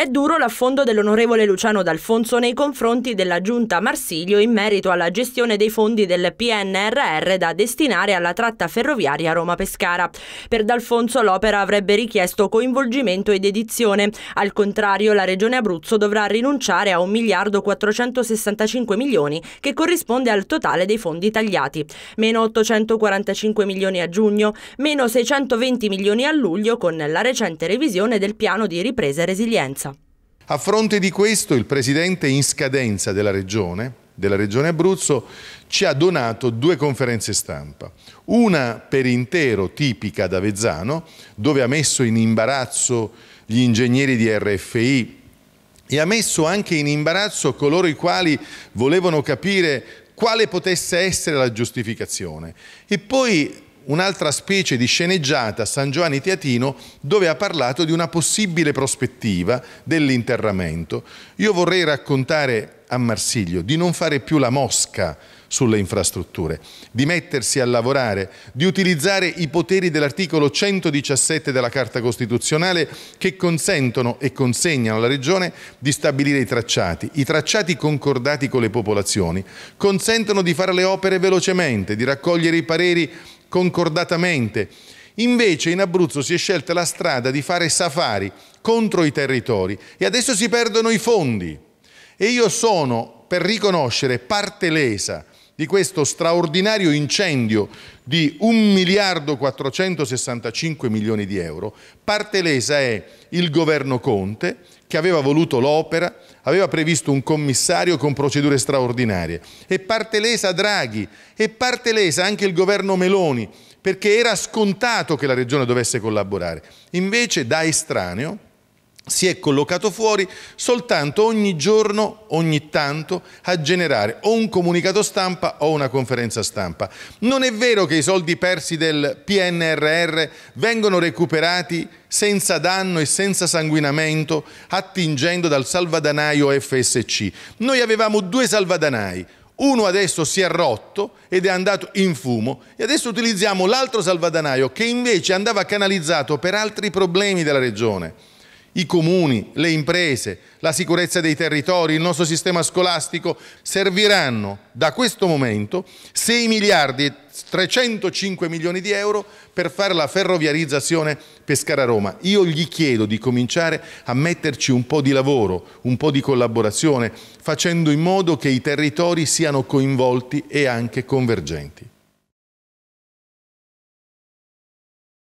È duro l'affondo dell'onorevole Luciano D'Alfonso nei confronti della giunta Marsiglio in merito alla gestione dei fondi del PNRR da destinare alla tratta ferroviaria Roma-Pescara. Per D'Alfonso l'opera avrebbe richiesto coinvolgimento ed edizione. Al contrario, la Regione Abruzzo dovrà rinunciare a 1 miliardo 465 milioni, che corrisponde al totale dei fondi tagliati. Meno 845 milioni a giugno, meno 620 milioni a luglio con la recente revisione del piano di ripresa e resilienza. A fronte di questo il presidente in scadenza della regione, della regione Abruzzo ci ha donato due conferenze stampa. Una per intero tipica ad Avezzano, dove ha messo in imbarazzo gli ingegneri di RFI e ha messo anche in imbarazzo coloro i quali volevano capire quale potesse essere la giustificazione. E poi un'altra specie di sceneggiata a San Giovanni Teatino dove ha parlato di una possibile prospettiva dell'interramento. Io vorrei raccontare a Marsiglio di non fare più la mosca sulle infrastrutture, di mettersi a lavorare, di utilizzare i poteri dell'articolo 117 della Carta Costituzionale che consentono e consegnano alla Regione di stabilire i tracciati. I tracciati concordati con le popolazioni consentono di fare le opere velocemente, di raccogliere i pareri concordatamente. Invece in Abruzzo si è scelta la strada di fare safari contro i territori e adesso si perdono i fondi. E io sono, per riconoscere, parte lesa di questo straordinario incendio di 1 miliardo 465 milioni di euro, parte lesa è il governo Conte che aveva voluto l'opera, aveva previsto un commissario con procedure straordinarie e parte lesa Draghi e parte lesa anche il governo Meloni perché era scontato che la regione dovesse collaborare. Invece da estraneo si è collocato fuori soltanto ogni giorno, ogni tanto, a generare o un comunicato stampa o una conferenza stampa. Non è vero che i soldi persi del PNRR vengono recuperati senza danno e senza sanguinamento, attingendo dal salvadanaio FSC. Noi avevamo due salvadanai, uno adesso si è rotto ed è andato in fumo e adesso utilizziamo l'altro salvadanaio che invece andava canalizzato per altri problemi della regione. I comuni, le imprese, la sicurezza dei territori, il nostro sistema scolastico serviranno da questo momento 6 miliardi e 305 milioni di euro per fare la ferroviarizzazione Pescara-Roma. Io gli chiedo di cominciare a metterci un po' di lavoro, un po' di collaborazione, facendo in modo che i territori siano coinvolti e anche convergenti.